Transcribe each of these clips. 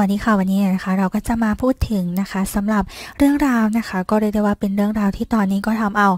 วัสดีค่ะวันนี้นะคะเราก็จะมาพูดถึงนะคะ สำหรับเรื่องราวนะคะ ก็เรียกได้ว่าเป็นเรื่องราวที่ตอนนี้ก็ทำเอา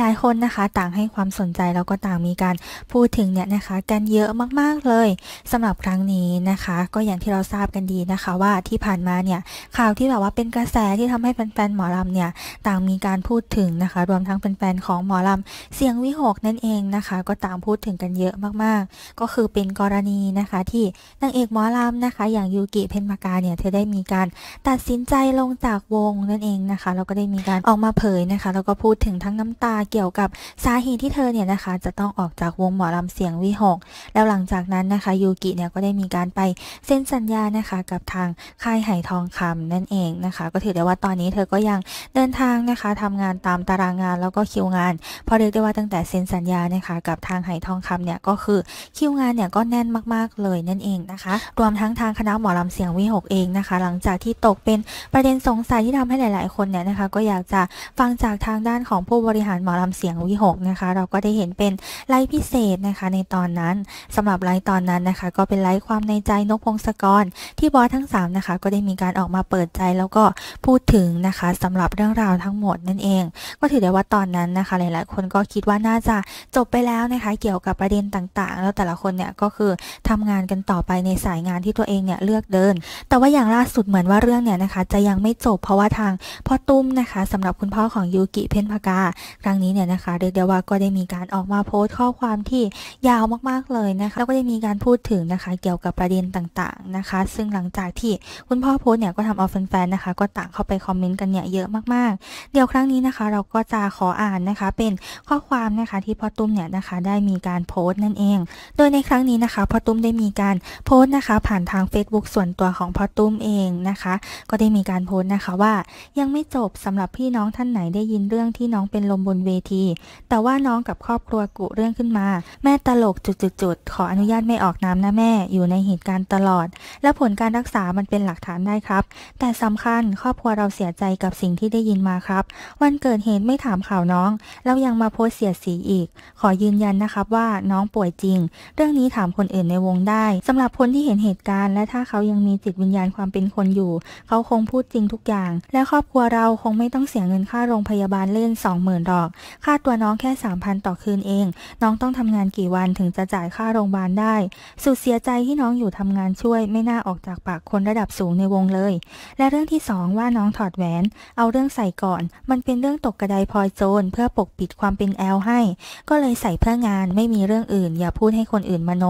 หลายๆคนนะคะ ต่างให้ความสนใจแล้วก็ต่างมีการพูดถึงเนี่ยนะคะกันเยอะมากๆเลย สำหรับครั้งนี้นะคะ ก็อย่างที่เราทราบกันดีนะคะ ว่าที่ผ่านมาเนี่ยข่าวที่แบบว่าเป็นกระแสที่ทำให้แฟนๆหมอลำเนี่ยต่างมีการพูดถึงนะคะ รวมทั้งแฟนๆของหมอลำเสียงวิหกนั่นเองนะคะ ก็ต่างพูดถึงกันเยอะมากๆ ก็คือเป็นกรณีนะคะ ที่นางเอกหมอลำนะคะ อย่างยูกิเพนมากาเนี่ย เธอได้มีการตัดสินใจลงจากวงนั่นเองนะคะ แล้วก็ได้มีการออกมาเผยนะคะ แล้วก็พูดถึงทั้งน้ำตาเกี่ยวกับสาเหตุที่เธอเนี่ยนะคะ จะต้องออกจากวงหมอลำเสียงวิหก แล้วหลังจากนั้นนะคะยูกิเนี่ยก็ได้มีการไปเซ็นสัญญานะคะ กับทางค่ายไหทองคำนั่นเองนะคะ ก็ถือได้ว่าตอนนี้เธอก็ยังเดินทางนะคะทำงานตามตารางงานแล้วก็คิวงาน พอเรียกได้ว่าตั้งแต่เซ็นสัญญานะคะ กับทางไหทองคำเนี่ยก็คือคิวงานเนี่ยก็แน่นมาก ๆเลยนั่นเองนะคะรวมทั้งทางคณะหมอลำเสียงวิห6เองนะคะหลังจากที่ตกเป็นประเด็นสงสัยที่ทำให้หลาย ๆ คนเนี่ยนะคะก็อยากจะฟังจากทางด้านของผู้บริหารหมอลำเสียง วิหกนะคะเราก็ได้เห็นเป็นไลฟ์พิเศษนะคะในตอนนั้นสำหรับไลฟ์ตอนนั้นนะคะก็เป็นไลฟ์ความในใจนกพงศกรที่บอสทั้ง3นะคะก็ได้มีการออกมาเปิดใจแล้วก็พูดถึงนะคะสำหรับเรื่องราวทั้งหมดนั่นเอง ก็ถือได้ว่าตอนนั้นนะคะหลาย ๆ คนก็คิดว่าน่าจะจบไปแล้วนะคะเกี่ยวกับประเด็นต่าง ๆ แล้วแต่ละคนเนี่ยก็คือทำงานกันต่อไปในสายงานที่ตัวเองเนี่ยเลือกเดินแต่ว่าอย่างล่าสุดเหมือนว่าเรื่องเนี่ยนะคะจะยังไม่จบเพราะว่าทางพ่อตุ้มนะคะสำหรับคุณพ่อของยูกิเพนพากาครั้งนี้เนี่ยนะคะเรียกได้ว่าก็ได้มีการออกมาโพสต์ข้อความที่ยาวมากๆเลยนะคะแล้วก็ได้มีการพูดถึงนะคะเกี่ยวกับประเด็นต่างๆนะคะ ซึ่งหลังจากที่คุณพ่อโพสต์เนี่ยก็ทำเอาแฟนๆนะคะก็ต่างเข้าไปคอมเมนต์กันเนี่ยเยอะมากๆ เดี๋ยวครั้งนี้นะคะ เราก็จะขออ่านนะคะเป็นข้อความนะคะที่พ่อตุ้มเนี่ยนะคะได้มีการโพสต์นั่นเอง โดยในครั้งนี้นะคะพ่อตุ้มได้มีการโพสต์นะคะ ผ่านทาง Facebook ส่วนตัวของของพอตุ้มเองนะคะ ก็ได้มีการโพสต์นะคะว่ายังไม่จบสำหรับพี่น้องท่านไหนได้ยินเรื่องที่น้องเป็นลมบนเวที แต่ว่าน้องกับครอบครัวกุเรื่องขึ้นมา แม่ตลกจุดๆขออนุญาตไม่ออกน้ำนะแม่อยู่ในเหตุการณ์ตลอด และผลการรักษามันเป็นหลักฐานได้ครับ แต่สำคัญครอบครัวเราเสียใจกับสิ่งที่ได้ยินมาครับ วันเกิดเหตุไม่ถามข่าวน้อง เรายังมาโพสเสียสีอีก ขอยืนยันนะครับว่าน้องป่วยจริง เรื่องนี้ถามคนอื่นในวงได้ สำหรับคนที่เห็นเหตุการณ์ และถ้าเขายังมีจิติตวิญญาณความเป็นคนอยู่ เขาคงพูดจริงทุกอย่าง และครอบครัวเราคงไม่ต้องเสียเงินค่าโรงพยาบาลเล่นสองหมื่นดอก ค่าตัวน้องแค่สามพันต่อคืนเอง น้องต้องทำงานกี่วันถึงจะจ่ายค่าโรงพยาบาลได้สุดเสียใจที่น้องอยู่ทำงานช่วย ไม่น่าออกจากปากคนระดับสูงในวงเลย และเรื่องที่ 2 ว่าน้องถอดแหวน เอาเรื่องใส่ก่อน มันเป็นเรื่องตกกระไดพลอยโจรเพื่อปกปิดความเป็นแอลให้ ก็เลยใส่เพื่องานไม่มีเรื่องอื่น อย่าพูดให้คนอื่นมโน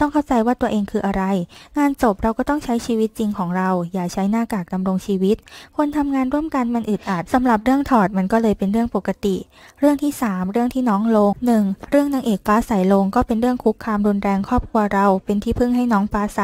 ต้องเข้าใจว่าตัวเองคืออะไร งานจบเราก็ต้องใช้ชีวิติตจริงของเราอย่าใช้หน้ากากดำรงชีวิตคนทำงานร่วมกันมันอึดอัดสำหรับเรื่องถอดมันก็เลยเป็นเรื่องปกติ เรื่องที่ 3 เรื่องที่น้องลง 1. เรื่องนางเอกฟ้าใสลงก็เป็นเรื่องคุกคามรุนแรงครอบครัวเรา เป็นที่พึ่งให้น้องฟ้าใส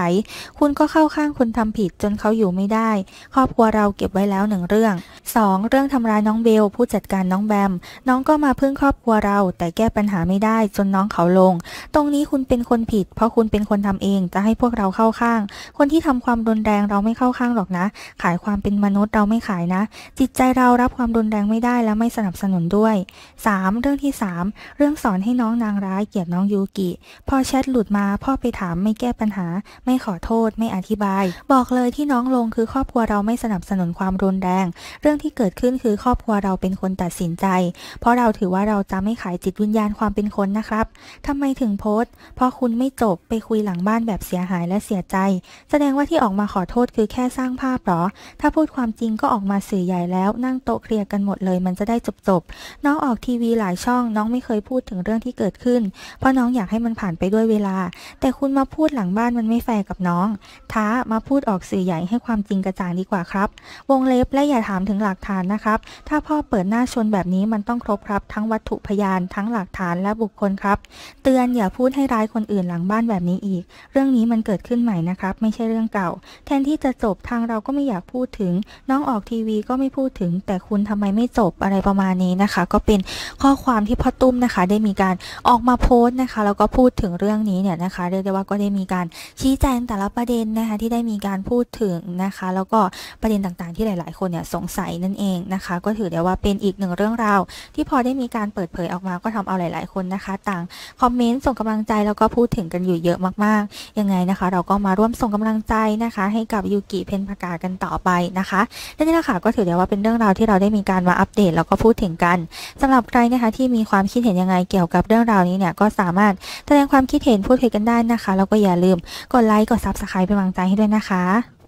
คุณก็เข้าข้างคนทำผิดจนเขาอยู่ไม่ได้ ครอบครัวเราเก็บไว้แล้วหนึ่งเรื่อง 2. เรื่องทำร้ายน้องเบลผู้จัดการน้องแบมน้องก็มาพึ่งครอบครัวเรา แต่แก้ปัญหาไม่ได้ จนน้องเขาลง ตรงนี้คุณเป็นคนผิด เพราะคุณเป็นคนทำเองจะให้พวกเราเข้าข้าง คนที่ทำความรุนแรงเราไม่เข้าข้างหรอกนะ ขายความเป็นมนุษย์เราไม่ขายนะ จิตใจเรารับความรุนแรงไม่ได้และไม่สนับสนุนด้วย 3. เรื่องที่3เรื่องสอนให้น้องนางร้ายเกลียดน้องยูกิ พอแชทหลุดมาพ่อไปถามไม่แก้ปัญหา ไม่ขอโทษ ไม่อธิบาย บอกเลยที่น้องลงคือ ครอบครัวเราไม่สนับสนุนความรุนแรงเรื่องที่เกิดขึ้นคือครอบครัวเราเป็นคนตัดสินใจ เพราะเราถือว่าเราจะไม่ขายจิตวิญญาณความเป็นคนนะครับ ทำไมถึงโพสต์เพราะคุณไม่จบไปคุยหลังบ้านแบบเสียหายและเสียใจ แสดงว่าที่ออกมาขอโทษคือแค่สร้างภาพหรอ ถ้าพูดความจริงก็ออกมาสื่อใหญ่แล้ว นั่งโต๊ะเคลียร์กันหมดเลย มันจะได้จบจบน้องออกทีวีหลายช่องน้องไม่เคยพูดถึงเรื่องที่เกิดขึ้น เพราะน้องอยากให้มันผ่านไปด้วยเวลา แต่คุณมาพูดหลังบ้านมันไม่แฟร์กับน้อง ท้ามาพูดออกสื่อใหญ่ให้ความจริงกระจ่างดีกว่าครับ วงเล็บและอย่าถามถึงหลักฐานนะครับ ถ้าพ่อเปิดหน้าชนแบบนี้มันต้องครบครับทั้งวัตถุพยานทั้งหลักฐานและบุคคลครับ เตือนอย่าพูดให้ร้ายคนอื่นหลังบ้านแบบนี้อีก เรื่องนี้มันเกิดขึ้นใหม่นะครับไม่ใช่เรื่องเก่า แทนที่จะจบทางเราก็ไม่อยากพูดถึงน้องออกทีวี ก็ไม่พูดถึง แต่คุณทำไมไม่จบอะไรประมาณนี้นะคะ ก็เป็นข้อความที่พ่อตุ้มนะคะ ได้มีการออกมาโพสต์นะคะ แล้วก็พูดถึงเรื่องนี้เนี่ยนะคะ เรียกได้ว่าก็ได้มีการชี้แจงแต่ละประเด็นนะคะที่ได้มีการพูดถึงนะคะ แล้วก็ประเด็นต่างๆที่หลายๆคนเนี่ยสงสัยนั่นเองนะคะก็ถือได้ว่าเป็นอีกหนึ่งเรื่องราวที่พอได้มีการเปิดเผยออกมาก็ทำเอาหลาย ๆ คนนะคะ ต่าง คอมเมนต์ส่งกำลังใจแล้วก็พูดถึงกันอยู่เยอะมาก ๆ ยังไงนะคะ เราก็มาร่วมส่งกำลังใจนะคะ ให้กับยูกิเพนพากากันต่อไปนะคะและนี่แหละค่ะก็ถือได้ว่าเป็นเรื่องราวที่เราได้มีการมาอัปเดตแล้วก็พูดถึงกัน สำหรับใครนะคะที่มีความคิดเห็นยังไงเกี่ยวกับเรื่องราวนี้เนี่ยก็สามารถแสดงความคิดเห็นพูดคุยกันได้นะคะ แล้วก็อย่าลืมกดไลค์กดซับสไครป์เป็นกำลังใจให้ด้วยนะคะ